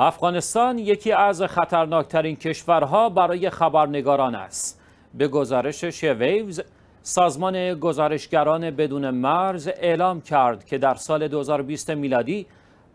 افغانستان یکی از خطرناکترین کشورها برای خبرنگاران است. به گزارش شویوز، سازمان گزارشگران بدون مرز اعلام کرد که در سال 2020 میلادی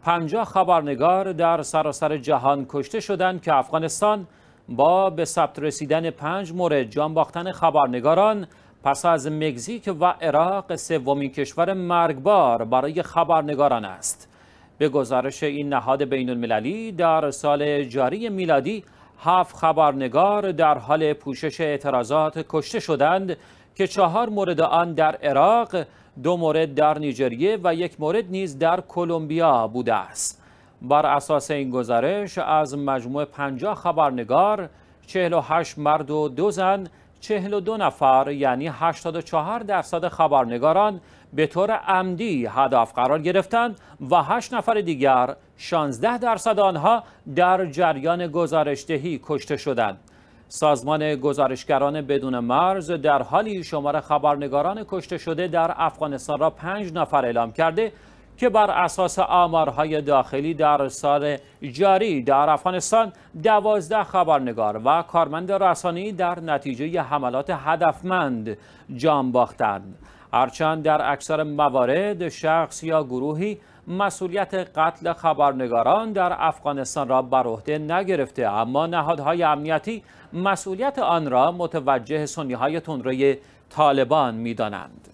50 خبرنگار در سراسر جهان کشته شدند که افغانستان با به ثبت رسیدن پنج مورد جان باختن خبرنگاران پس از مکزیک و عراق سومین کشور مرگبار برای خبرنگاران است. به گزارش این نهاد بین المللی در سال جاری میلادی هفت خبرنگار در حال پوشش اعتراضات کشته شدند که چهار مورد آن در عراق، دو مورد در نیجریه و یک مورد نیز در کلمبیا بوده است. بر اساس این گزارش از مجموع 50 خبرنگار 48 مرد و دو زن 42 نفر یعنی 84 درصد خبرنگاران به طور عمدی هدف قرار گرفتند و 8 نفر دیگر 16 درصد آنها در جریان گزارشدهی کشته شدند. سازمان گزارشگران بدون مرز در حالی شمار خبرنگاران کشته شده در افغانستان را 5 نفر اعلام کرده که بر اساس آمارهای داخلی در سال جاری در افغانستان دوازده خبرنگار و کارمند رسانی در نتیجه حملات هدفمند جان باختند هرچند در اکثر موارد شخص یا گروهی مسئولیت قتل خبرنگاران در افغانستان را بر عهده نگرفته اما نهادهای امنیتی مسئولیت آن را متوجه سنیهای تندروی طالبان میدانند